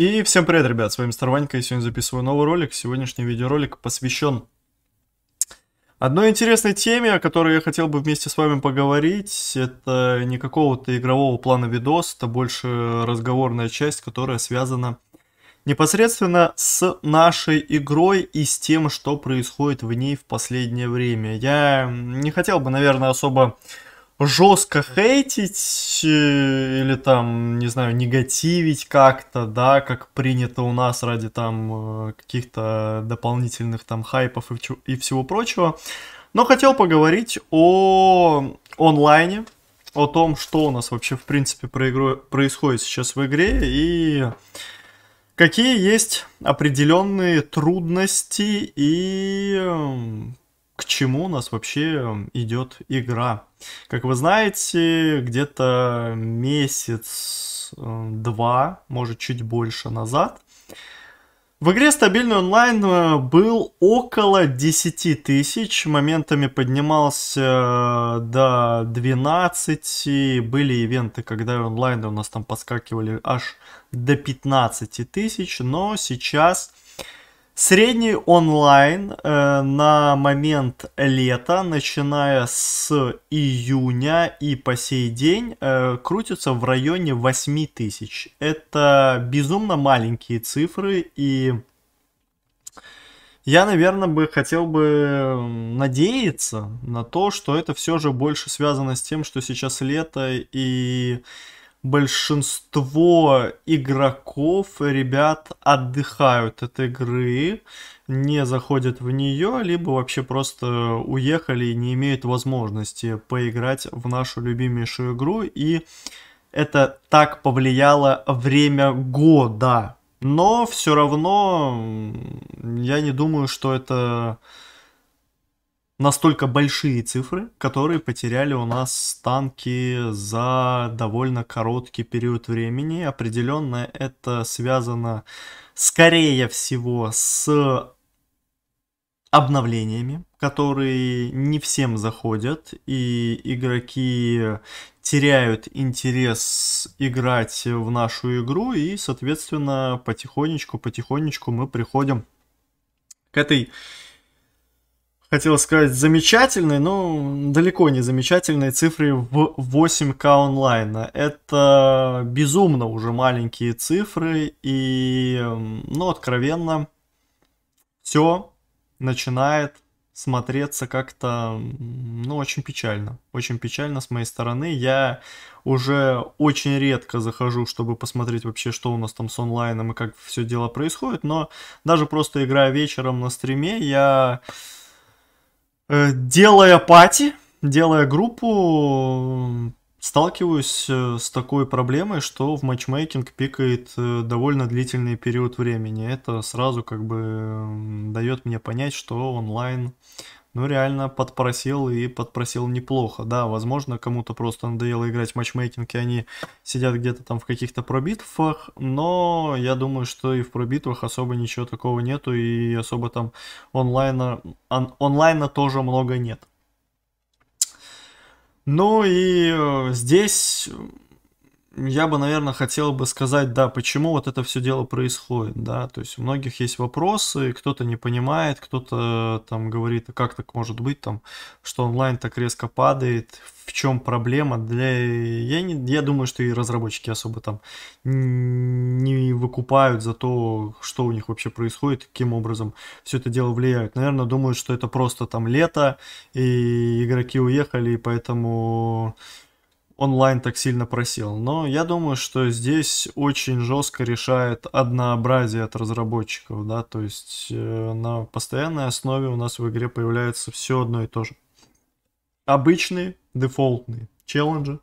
И всем привет, ребят, с вами Старванька, и сегодня записываю новый ролик. Сегодняшний видеоролик посвящен одной интересной теме, о которой я хотел бы вместе с вами поговорить. Это не какого-то игрового плана видос, это больше разговорная часть, которая связана непосредственно с нашей игрой и с тем, что происходит в ней в последнее время. Я не хотел бы, наверное, особо жестко хейтить э, или там, не знаю, негативить как-то, да, как принято у нас ради там э, каких-то дополнительных там хайпов и, и всего прочего. Но хотел поговорить о онлайне, о том, что у нас вообще в принципе про игру происходит сейчас в игре и какие есть определенные трудности и эм, к чему у нас вообще эм, идет игра. Как вы знаете, где-то месяц-два, эм, может чуть больше назад, в игре стабильный онлайн э, был около 10 тысяч, моментами поднимался э, до 12, были ивенты, когда онлайн у нас там подскакивали аж до 15 тысяч, но сейчас Средний онлайн э, на момент лета, начиная с июня и по сей день, э, крутится в районе 8 тысяч. Это безумно маленькие цифры, и я, наверное, бы хотел бы надеяться на то, что это все же больше связано с тем, что сейчас лето и большинство игроков, ребят, отдыхают от игры, не заходят в нее, либо вообще просто уехали и не имеют возможности поиграть в нашу любимейшую игру. И это так повлияло время года. Но все равно я не думаю, что это настолько большие цифры, которые потеряли у нас танки за довольно короткий период времени. Определенно это связано, скорее всего, с обновлениями, которые не всем заходят, и игроки теряют интерес играть в нашу игру, и, соответственно, потихонечку-потихонечку мы приходим к этой хотел сказать, замечательной, но далеко не замечательные цифры в 8К онлайна. Это безумно уже маленькие цифры и, ну, откровенно, все начинает смотреться как-то, ну, очень печально. Очень печально с моей стороны. Я уже очень редко захожу, чтобы посмотреть вообще, что у нас там с онлайном и как все дело происходит, но даже просто играя вечером на стриме, я Э, делая пати, делая группу, сталкиваюсь э, с такой проблемой, что в матчмейкинг пикает э, довольно длительный период времени. Это сразу как бы дает мне понять, что онлайн ну, реально подпросил и подпросил неплохо. Да, возможно, кому-то просто надоело играть в матчмейкинг, и они сидят где-то там в каких-то пробитвах, но я думаю, что и в пробитвах особо ничего такого нету, и особо там онлайна, он, онлайна тоже много нет. Ну и э, здесь я бы, наверное, хотел бы сказать, да, почему вот это все дело происходит, да, то есть у многих есть вопросы, кто-то не понимает, кто-то э, там говорит, а как так может быть, там, что онлайн так резко падает, в чем проблема, для... я, не... я думаю, что и разработчики особо там не выкупают за то, что у них вообще происходит, каким образом все это дело влияет. Наверное, думают, что это просто там лето, и игроки уехали, и поэтому онлайн так сильно просил. Но я думаю, что здесь очень жестко решает однообразие от разработчиков, да, то есть э, на постоянной основе у нас в игре появляется все одно и то же. Обычные, дефолтные челленджи.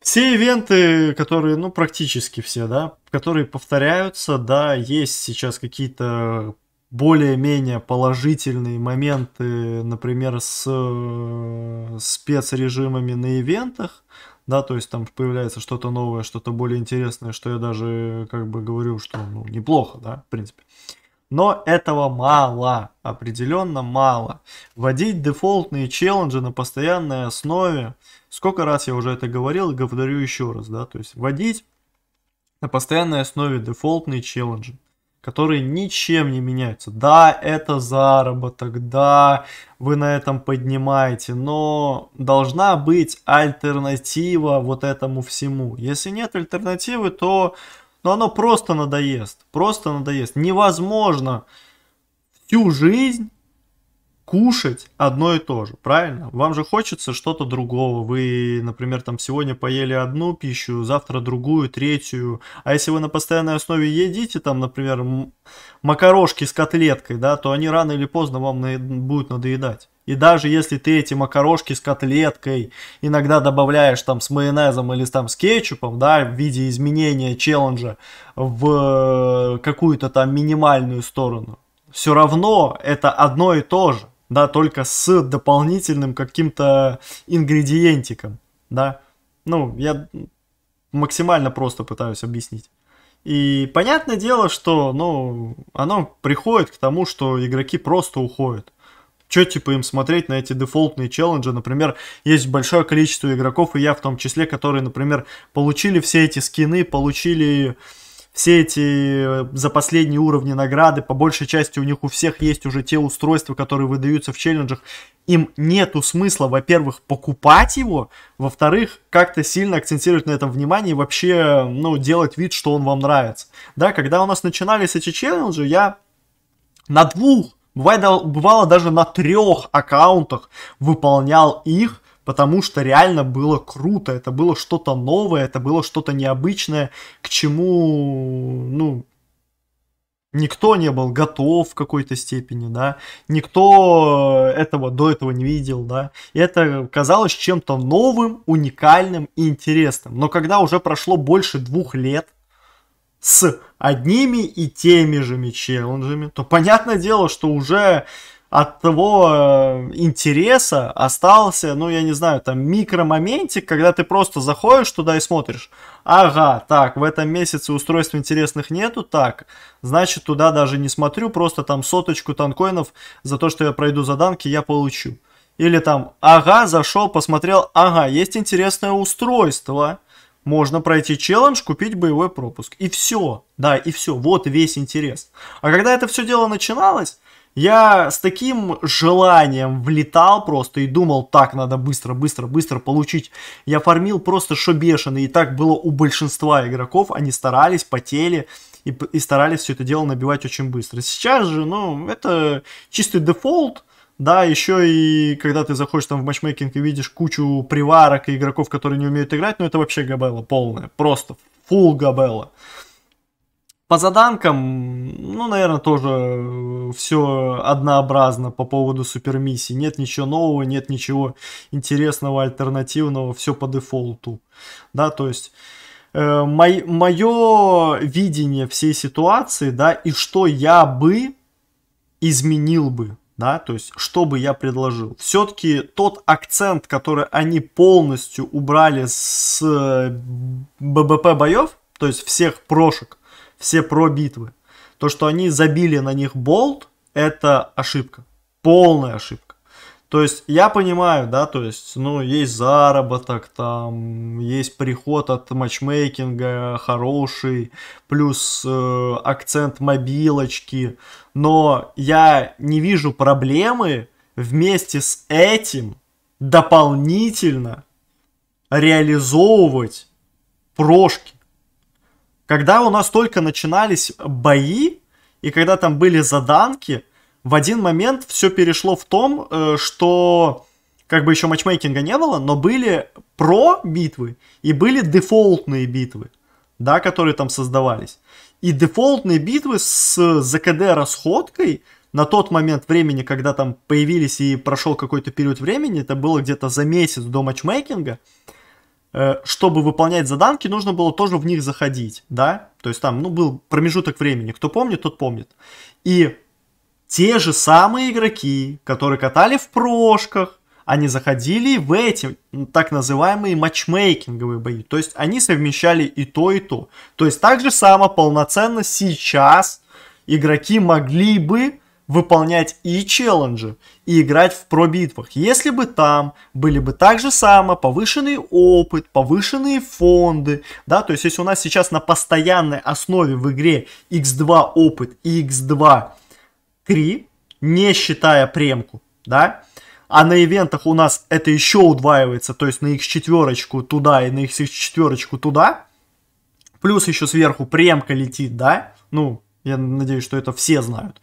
Все ивенты, которые, ну, практически все, да, которые повторяются, да, есть сейчас какие-то более-менее положительные моменты, например, с э, спецрежимами на ивентах, да, то есть там появляется что-то новое, что-то более интересное, что я даже как бы говорю, что ну, неплохо, да, в принципе. Но этого мало, определенно мало. Вводить дефолтные челленджи на постоянной основе, сколько раз я уже это говорил и говорю еще раз, да, то есть вводить на постоянной основе дефолтные челленджи которые ничем не меняются. Да, это заработок, да, вы на этом поднимаете, но должна быть альтернатива вот этому всему. Если нет альтернативы, то ну, оно просто надоест, просто надоест. Невозможно всю жизнь кушать одно и то же, правильно? Вам же хочется что-то другого. Вы, например, там сегодня поели одну пищу, завтра другую, третью. А если вы на постоянной основе едите, там, например, макарошки с котлеткой, да, то они рано или поздно вам на... будут надоедать. И даже если ты эти макарошки с котлеткой иногда добавляешь там с майонезом или там с кетчупом, да, в виде изменения челленджа в э, какую-то там минимальную сторону, все равно это одно и то же да, только с дополнительным каким-то ингредиентиком, да. Ну, я максимально просто пытаюсь объяснить. И понятное дело, что, ну, оно приходит к тому, что игроки просто уходят. Че, типа, им смотреть на эти дефолтные челленджи? Например, есть большое количество игроков, и я в том числе, которые, например, получили все эти скины, получили все эти э, за последние уровни награды, по большей части у них у всех есть уже те устройства, которые выдаются в челленджах, им нету смысла, во-первых, покупать его, во-вторых, как-то сильно акцентировать на этом внимание и вообще, ну, делать вид, что он вам нравится. Да, когда у нас начинались эти челленджи, я на двух, бывало бывало даже на трех аккаунтах выполнял их, потому что реально было круто, это было что-то новое, это было что-то необычное, к чему, ну, никто не был готов в какой-то степени, да, никто этого до этого не видел, да, и это казалось чем-то новым, уникальным и интересным. Но когда уже прошло больше двух лет с одними и теми же челленджами, то понятное дело, что уже от того э, интереса остался, ну, я не знаю, там микромоментик, когда ты просто заходишь туда и смотришь. Ага, так, в этом месяце устройств интересных нету, так, значит, туда даже не смотрю, просто там соточку танкоинов за то, что я пройду заданки, я получу. Или там, ага, зашел, посмотрел, ага, есть интересное устройство, можно пройти челлендж, купить боевой пропуск. И все, да, и все, вот весь интерес. А когда это все дело начиналось, я с таким желанием влетал просто и думал, так, надо быстро, быстро, быстро получить. Я фармил просто шо бешеный, и так было у большинства игроков. Они старались, потели и, и старались все это дело набивать очень быстро. Сейчас же, ну, это чистый дефолт. Да, еще и когда ты заходишь там в матчмейкинг и видишь кучу приварок и игроков, которые не умеют играть, ну это вообще габела полная, просто фул габела. По заданкам, ну, наверное, тоже все однообразно по поводу супермиссии. Нет ничего нового, нет ничего интересного, альтернативного, все по дефолту. Да, то есть э, мое видение всей ситуации, да, и что я бы изменил бы, да, то есть что бы я предложил. Все-таки тот акцент, который они полностью убрали с э, ББП боев, то есть всех прошек, все про битвы. То, что они забили на них болт, это ошибка. Полная ошибка. То есть я понимаю, да, то есть, ну, есть заработок, там, есть приход от матчмейкинга хороший, плюс э, акцент мобилочки, но я не вижу проблемы вместе с этим дополнительно реализовывать прошки. Когда у нас только начинались бои, и когда там были заданки, в один момент все перешло в том, э, что как бы еще матчмейкинга не было, но были про-битвы и были дефолтные битвы, да, которые там создавались. И дефолтные битвы с ЗКД-расходкой на тот момент времени, когда там появились и прошел какой-то период времени, это было где-то за месяц до матчмейкинга, Э, чтобы выполнять заданки, нужно было тоже в них заходить, да, то есть там, ну, был промежуток времени, кто помнит, тот помнит. И те же самые игроки, которые катали в прошках, они заходили в эти так называемые матчмейкинговые бои. То есть они совмещали и то, и то. То есть так же само полноценно сейчас игроки могли бы выполнять и челленджи, и играть в пробитвах. Если бы там были бы так же само повышенный опыт, повышенные фонды, да, то есть если у нас сейчас на постоянной основе в игре x2 опыт и x2 кри, не считая премку, да, а на ивентах у нас это еще удваивается, то есть на x4 туда и на x4 туда, плюс еще сверху премка летит, да, ну, я надеюсь, что это все знают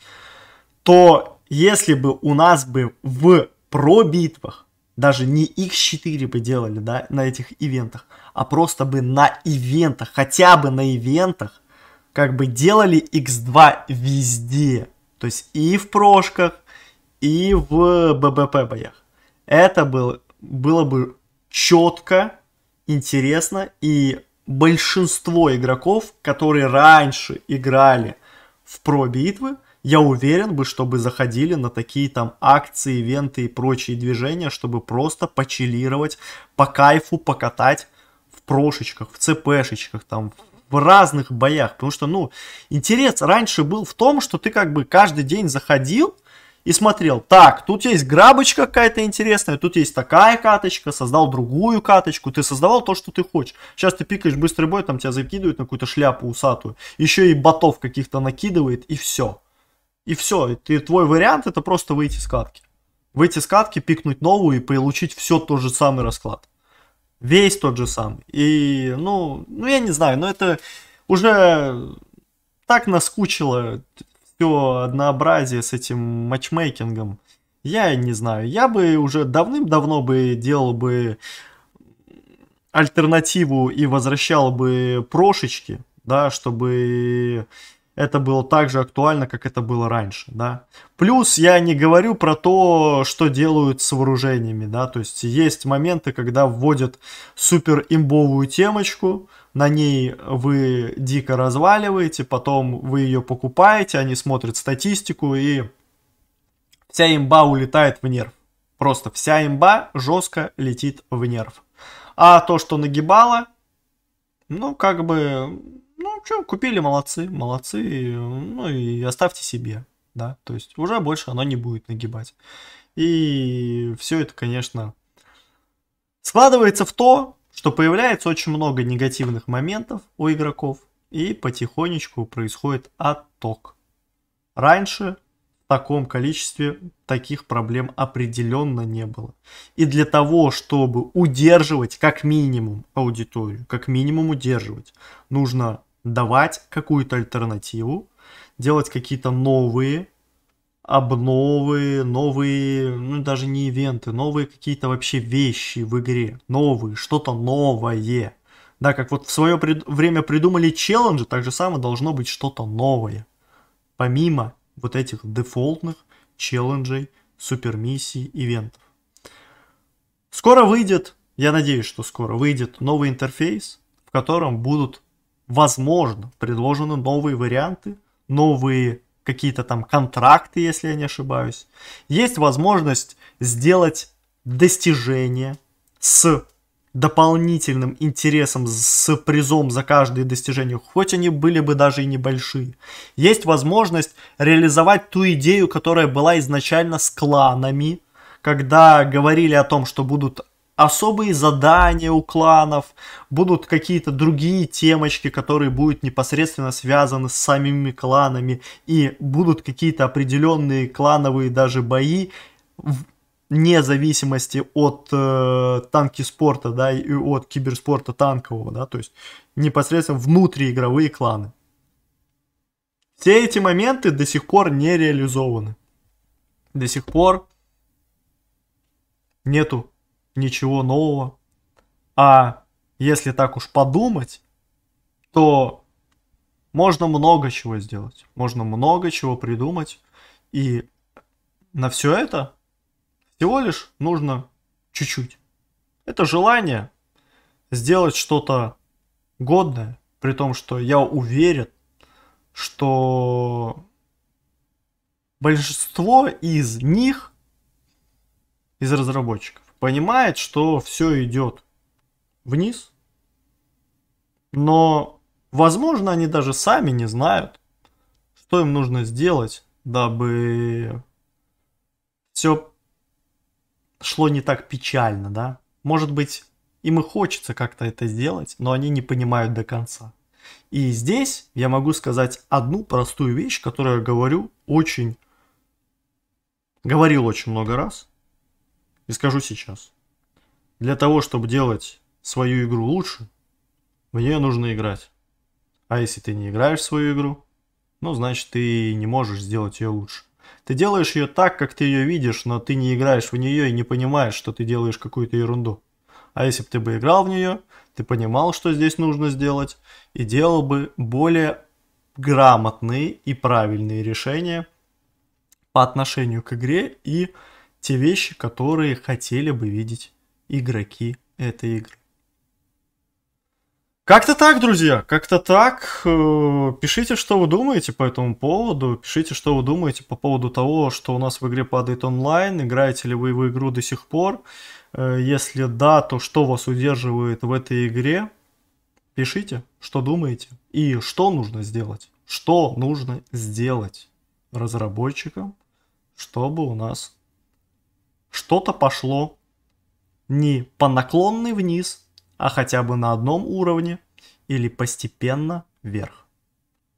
то если бы у нас бы в пробитвах даже не X4 бы делали, да, на этих ивентах, а просто бы на ивентах, хотя бы на ивентах, как бы делали X2 везде. То есть и в прошках, и в ББП боях. Это было, было бы четко, интересно, и большинство игроков, которые раньше играли в про-битвы, я уверен бы, чтобы заходили на такие там акции, ивенты и прочие движения, чтобы просто почилировать, по кайфу покатать в прошечках, в цпшечках, там, в разных боях. Потому что, ну, интерес раньше был в том, что ты как бы каждый день заходил, и смотрел, так, тут есть грабочка какая-то интересная, тут есть такая каточка, создал другую каточку, ты создавал то, что ты хочешь. Сейчас ты пикаешь быстрый бой, там тебя закидывают на какую-то шляпу усатую, еще и ботов каких-то накидывает, и все и все. Ты, твой вариант это просто выйти с катки. Выйти с катки, пикнуть новую и получить все тот же самый расклад. Весь тот же самый. И, ну, ну я не знаю, но это уже так наскучило все однообразие с этим матчмейкингом. Я не знаю. Я бы уже давным-давно бы делал бы альтернативу и возвращал бы прошечки, да, чтобы это было так же актуально, как это было раньше, да. Плюс я не говорю про то, что делают с вооружениями, да, то есть есть моменты, когда вводят супер имбовую темочку, на ней вы дико разваливаете, потом вы ее покупаете, они смотрят статистику и вся имба улетает в нерв. Просто вся имба жестко летит в нерв. А то, что нагибало, ну, как бы, ну что, купили, молодцы, молодцы, ну и оставьте себе, да, то есть уже больше оно не будет нагибать. И все это, конечно, складывается в то, что появляется очень много негативных моментов у игроков, и потихонечку происходит отток. Раньше в таком количестве таких проблем определенно не было. И для того, чтобы удерживать как минимум аудиторию, как минимум удерживать, нужно давать какую-то альтернативу, делать какие-то новые обновы, новые, ну даже не ивенты, новые какие-то вообще вещи в игре, новые, что-то новое. Да, как вот в свое пред... время придумали челленджи, так же самое должно быть что-то новое. Помимо вот этих дефолтных челленджей, супермиссий, ивентов. Скоро выйдет, я надеюсь, что скоро выйдет новый интерфейс, в котором будут возможно, предложены новые варианты, новые какие-то там контракты, если я не ошибаюсь. Есть возможность сделать достижения с дополнительным интересом, с призом за каждое достижение, хоть они были бы даже и небольшие. Есть возможность реализовать ту идею, которая была изначально с кланами, когда говорили о том, что будут особые задания у кланов, будут какие-то другие темочки, которые будут непосредственно связаны с самими кланами, и будут какие-то определенные клановые даже бои, вне зависимости от э, танки спорта, да, и от киберспорта танкового, да, то есть непосредственно внутриигровые кланы. Все эти моменты до сих пор не реализованы. До сих пор нету ничего нового. А если так уж подумать, то можно много чего сделать, можно много чего придумать. И на все это всего лишь нужно чуть-чуть. Это желание сделать что-то годное, при том, что я уверен, что большинство из них, из разработчиков, понимает, что все идет вниз, но, возможно, они даже сами не знают, что им нужно сделать, дабы все шло не так печально, да? Может быть, им и хочется как-то это сделать, но они не понимают до конца. И здесь я могу сказать одну простую вещь, которую я говорю очень... Говорил очень много раз. И скажу сейчас. Для того, чтобы делать свою игру лучше, в нее нужно играть. А если ты не играешь в свою игру, ну, значит, ты не можешь сделать ее лучше. Ты делаешь ее так, как ты ее видишь, но ты не играешь в нее и не понимаешь, что ты делаешь какую-то ерунду. А если бы ты бы играл в нее, ты понимал, что здесь нужно сделать, и делал бы более грамотные и правильные решения по отношению к игре и те вещи, которые хотели бы видеть игроки этой игры. Как-то так, друзья, как-то так. Э, пишите, что вы думаете по этому поводу. Пишите, что вы думаете по поводу того, что у нас в игре падает онлайн. Играете ли вы в игру до сих пор? Э, если да, то что вас удерживает в этой игре? Пишите, что думаете и что нужно сделать. Что нужно сделать разработчикам, чтобы у нас что-то пошло не по наклонной вниз, а хотя бы на одном уровне или постепенно вверх.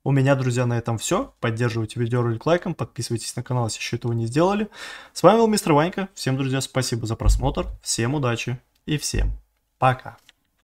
У меня, друзья, на этом все. Поддерживайте видеоролик лайком, подписывайтесь на канал, если еще этого не сделали. С вами был мистер Ванька. Всем, друзья, спасибо за просмотр, всем удачи и всем пока.